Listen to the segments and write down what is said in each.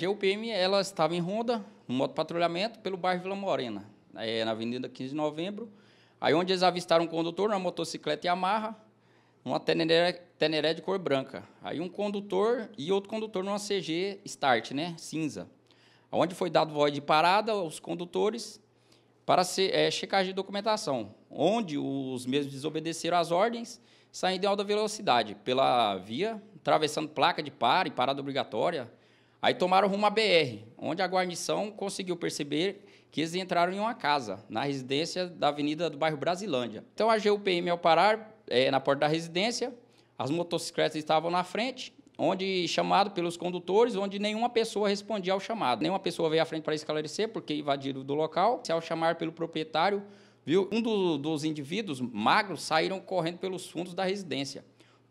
A GUPM ela estava em ronda, no modo patrulhamento, pelo bairro Vila Morena, é, na Avenida 15 de Novembro. Aí onde eles avistaram um condutor na motocicleta Yamaha, uma teneré, teneré de cor branca. Aí um condutor e outro condutor numa CG Start, né, cinza. Onde foi dado voz de parada aos condutores para ser, é, eh, checagem de documentação, onde os mesmos desobedeceram às ordens, saindo em alta velocidade pela via, atravessando placa de pare, parada obrigatória, Aí tomaram rumo à BR, onde a guarnição conseguiu perceber que eles entraram em uma casa, na residência da avenida do bairro Brasilândia. Então a GUPM, ao parar é, na porta da residência, as motocicletas estavam na frente, onde chamado pelos condutores, onde nenhuma pessoa respondia ao chamado. Nenhuma pessoa veio à frente para esclarecer, porque invadiram do local. Se ao chamar pelo proprietário, viu um do, dos indivíduos magros saíram correndo pelos fundos da residência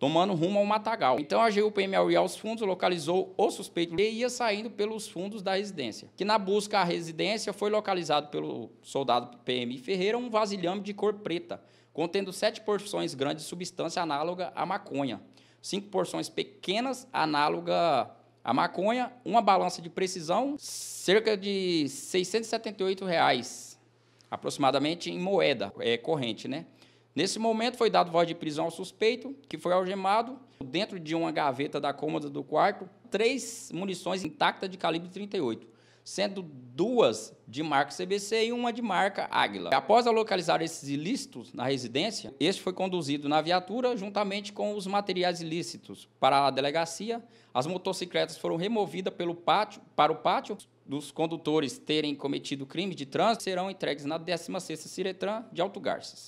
tomando rumo ao matagal. Então a GUPM, ao ir aos fundos, localizou o suspeito e ia saindo pelos fundos da residência, que na busca à residência foi localizado pelo soldado PM Ferreira um vasilhame de cor preta, contendo sete porções grandes de substância análoga à maconha, cinco porções pequenas análoga à maconha, uma balança de precisão, cerca de R$ 678, reais, aproximadamente em moeda é, corrente, né? Nesse momento foi dado voz de prisão ao suspeito, que foi algemado dentro de uma gaveta da cômoda do quarto, três munições intactas de calibre 38, sendo duas de marca CBC e uma de marca Águila. Após localizar esses ilícitos na residência, este foi conduzido na viatura juntamente com os materiais ilícitos para a delegacia. As motocicletas foram removidas pelo pátio, para o pátio, dos condutores terem cometido crime de trânsito serão entregues na 16ª Ciretran de Alto Garças.